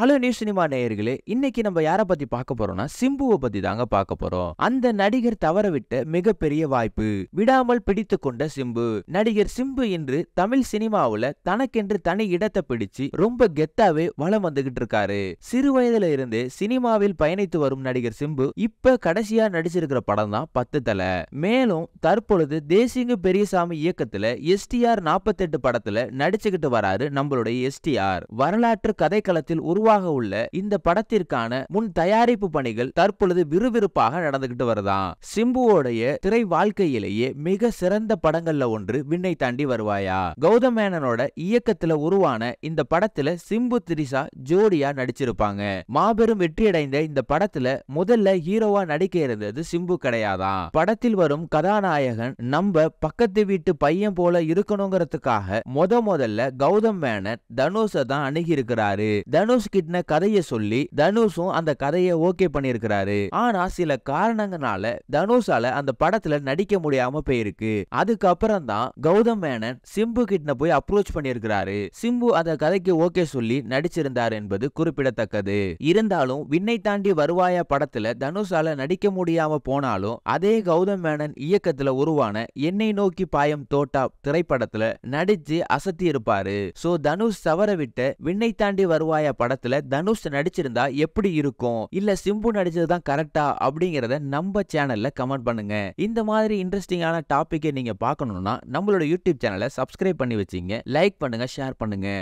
hello new cinema நேயர்களே இன்னைக்கு நம்ம யாரை பத்தி பார்க்க போறோம்னா சிம்புவை பத்தி தாங்க பார்க்க போறோம் அந்த நடிகர் தவறவிட்ட மிகப்பெரிய வாய்ப்பு விடாமல் பிடித்து கொண்ட சிம்பு நடிகர் சிம்பு இன்று தமிழ் சினிமாவுல தனக்கென்று தனி இடத்தை பிடிச்சு ரொம்ப கெத்தாவே வளம் வந்துகிட்டு இருக்காரு சிறு வயதுல இருந்து சினிமாவில் பயணித்து வரும் நடிகர் சிம்பு இப்ப கடைசியா நடிச்சிருக்கிற படம் தான் பத்து தலை மேலும் தற்பொழுது தேசிங்க பெரியசாமி இயக்கத்துல எஸ்டிஆர் எட்டு படத்துல நடிச்சுக்கிட்டு வராரு நம்மளுடைய எஸ்டிஆர் வரலாற்று கதைக்களத்தில் உருவ உருவாக உள்ள இந்த படத்திற்கான முன் தயாரிப்பு பணிகள் தற்பொழுது விறுவிறுப்பாக நடந்துகிட்டு வருதான் சிம்புவோடைய திரை வாழ்க்கையிலேயே மிக சிறந்த படங்கள்ல ஒன்று விண்ணை தாண்டி வருவாயா கௌதம் மேனனோட இயக்கத்துல உருவான இந்த படத்துல சிம்பு திரிசா ஜோடியா நடிச்சிருப்பாங்க மாபெரும் வெற்றியடைந்த இந்த படத்துல முதல்ல ஹீரோவா நடிக்க இருந்தது சிம்பு கிடையாதான் படத்தில் வரும் கதாநாயகன் நம்ம பக்கத்து வீட்டு பையன் போல இருக்கணுங்கிறதுக்காக முத முதல்ல கௌதம் மேனன் தனுஷை தான் அணுகி இருக்கிறாரு தனுஷ்க்கு கிட்ன கதைய சொல்லி தனுஷும் அந்த கதைய ஓகே பண்ணிருக்கிறாரு ஆனா சில காரணங்களால தனுஷால அந்த படத்துல நடிக்க முடியாம போயிருக்கு அதுக்கப்புறம் தான் கௌதம் மேனன் சிம்பு கிட்ன போய் அப்ரோச் பண்ணிருக்கிறாரு சிம்பு அந்த கதைக்கு ஓகே சொல்லி நடிச்சிருந்தார் என்பது குறிப்பிடத்தக்கது இருந்தாலும் விண்ணை தாண்டி வருவாயா படத்துல தனுஷால நடிக்க முடியாம போனாலும் அதே கௌதம் மேனன் இயக்கத்துல உருவான என்னை நோக்கி பாயம் தோட்டா திரைப்படத்துல நடிச்சு அசத்தி இருப்பாரு சோ தனுஷ் தவற விட்ட விண்ணை தாண்டி வருவாயா படத்துல படத்துல தனுஷ் நடிச்சிருந்தா எப்படி இருக்கும் இல்ல சிம்பு நடிச்சதுதான் கரெக்டா அப்படிங்கறத நம்ம சேனல்ல கமெண்ட் பண்ணுங்க இந்த மாதிரி இன்ட்ரெஸ்டிங்கான டாபிக்கை நீங்க பார்க்கணும்னா நம்மளோட யூடியூப் சேனலை சப்ஸ்கிரைப் பண்ணி வச்சிங்க லைக் பண்ணுங்க ஷேர் பண்ணுங்க